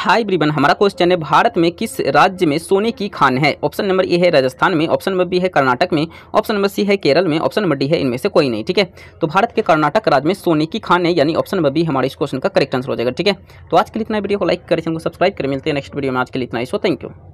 high ब्रिबन हमारा question है भारत में किस राज्य में सोने की खान है ऑप्शन नंबर ए है राजस्थान में ऑप्शन नंबर बी है कर्नाटक में ऑप्शन नंबर सी है केरल में ऑप्शन नंबर डी है इनमें से कोई नहीं ठीक है तो भारत के कर्नाटक राज्य में सोने की खान है यानी ऑप्शन नंबर बी हमारे इस क्वेश्चन का करेक्ट आंसर हो जाएगा ठीक है तो आज के लिए इतना वीडियो को लाइक करें सब्सक्राइब करें मिलते हैं नेक्स्ट वीडियो में आज के लिए इतना ही सो थैंक यू